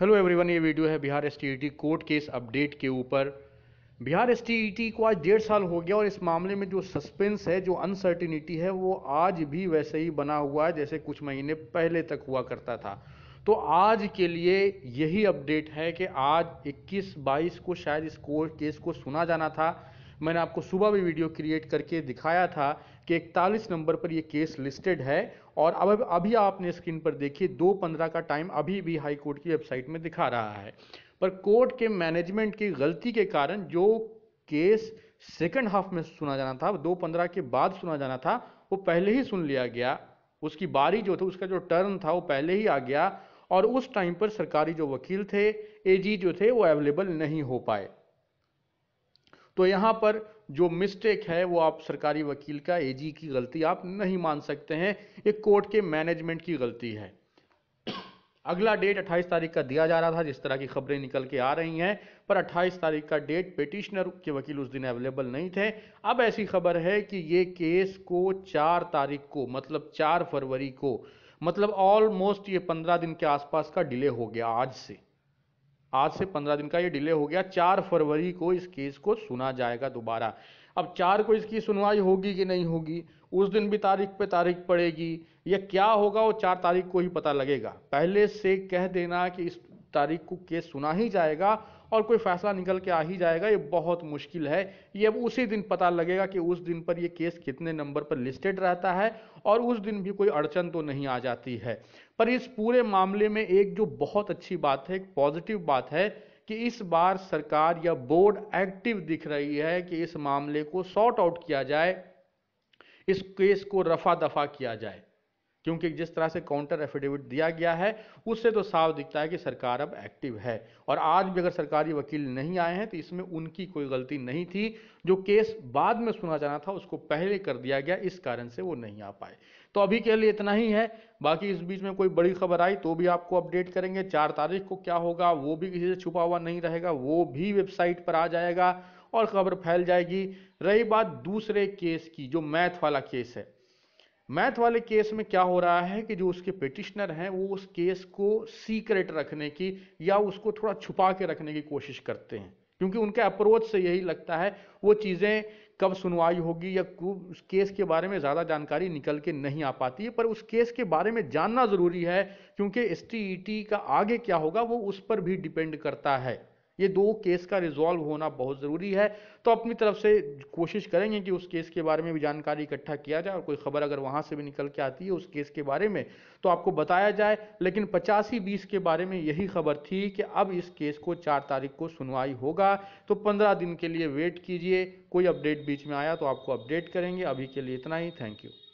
hello everyone ये video है Bihar S court case update के ऊपर बिहार एस e को आज डेढ़ साल हो गया और इस मामले में जो सस्पेंस है जो अनसर्टिनिटी है वो आज भी वैसे ही बना हुआ है जैसे कुछ महीने पहले तक हुआ करता था तो आज के लिए यही अपडेट है कि आज 21 22 को शायद इस कोर्ट केस को सुना जाना था मैंने आपको सुबह भी वीडियो क्रिएट करके दिखाया था कि इकतालीस नंबर पर ये केस लिस्टेड है और अब अभी आपने स्क्रीन पर देखिए दो पंद्रह का टाइम अभी भी हाई कोर्ट की वेबसाइट में दिखा रहा है पर कोर्ट के मैनेजमेंट की गलती के कारण जो केस सेकंड हाफ में सुना जाना था दो पंद्रह के बाद सुना जाना था वो पहले ही सुन लिया गया उसकी बारी जो थी उसका जो टर्न था वो पहले ही आ गया और उस टाइम पर सरकारी जो वकील थे एजी जो थे वो अवेलेबल नहीं हो पाए तो यहाँ पर जो मिस्टेक है वो आप सरकारी वकील का एजी की गलती आप नहीं मान सकते हैं ये कोर्ट के मैनेजमेंट की गलती है अगला डेट 28 तारीख का दिया जा रहा था जिस तरह की खबरें निकल के आ रही हैं पर 28 तारीख का डेट पिटिशनर के वकील उस दिन अवेलेबल नहीं थे अब ऐसी खबर है कि ये केस को 4 तारीख को मतलब 4 फरवरी को मतलब ऑलमोस्ट ये 15 दिन के आसपास का डिले हो गया आज से आज से पंद्रह दिन का ये डिले हो गया चार फरवरी को इस केस को सुना जाएगा दोबारा अब चार को इसकी सुनवाई होगी कि नहीं होगी उस दिन भी तारीख पे तारीख पड़ेगी या क्या होगा वो चार तारीख को ही पता लगेगा पहले से कह देना कि इस तारीख को केस सुना ही जाएगा और कोई फैसला निकल के आ ही जाएगा ये बहुत मुश्किल है ये अब उसी दिन पता लगेगा कि उस दिन पर ये केस कितने नंबर पर लिस्टेड रहता है और उस दिन भी कोई अड़चन तो नहीं आ जाती है पर इस पूरे मामले में एक जो बहुत अच्छी बात है एक पॉजिटिव बात है कि इस बार सरकार या बोर्ड एक्टिव दिख रही है कि इस मामले को सॉर्ट आउट किया जाए इस केस को रफा दफा किया जाए क्योंकि जिस तरह से काउंटर एफिडेविट दिया गया है उससे तो साफ दिखता है कि सरकार अब एक्टिव है और आज भी अगर सरकारी वकील नहीं आए हैं तो इसमें उनकी कोई गलती नहीं थी जो केस बाद में सुना जाना था उसको पहले कर दिया गया इस कारण से वो नहीं आ पाए तो अभी के लिए इतना ही है बाकी इस बीच में कोई बड़ी खबर आई तो भी आपको अपडेट करेंगे चार तारीख को क्या होगा वो भी किसी से छुपा हुआ नहीं रहेगा वो भी वेबसाइट पर आ जाएगा और खबर फैल जाएगी रही बात दूसरे केस की जो मैथ वाला केस है मैथ वाले केस में क्या हो रहा है कि जो उसके पिटिशनर हैं वो उस केस को सीक्रेट रखने की या उसको थोड़ा छुपा के रखने की कोशिश करते हैं क्योंकि उनके अप्रोच से यही लगता है वो चीज़ें कब सुनवाई होगी या उस केस के बारे में ज़्यादा जानकारी निकल के नहीं आ पाती है पर उस केस के बारे में जानना ज़रूरी है क्योंकि एस e का आगे क्या होगा वो उस पर भी डिपेंड करता है ये दो केस का रिजॉल्व होना बहुत ज़रूरी है तो अपनी तरफ से कोशिश करेंगे कि उस केस के बारे में भी जानकारी इकट्ठा किया जाए और कोई खबर अगर वहाँ से भी निकल के आती है उस केस के बारे में तो आपको बताया जाए लेकिन पचासी बीस के बारे में यही खबर थी कि अब इस केस को चार तारीख को सुनवाई होगा तो पंद्रह दिन के लिए वेट कीजिए कोई अपडेट बीच में आया तो आपको अपडेट करेंगे अभी के लिए इतना ही थैंक यू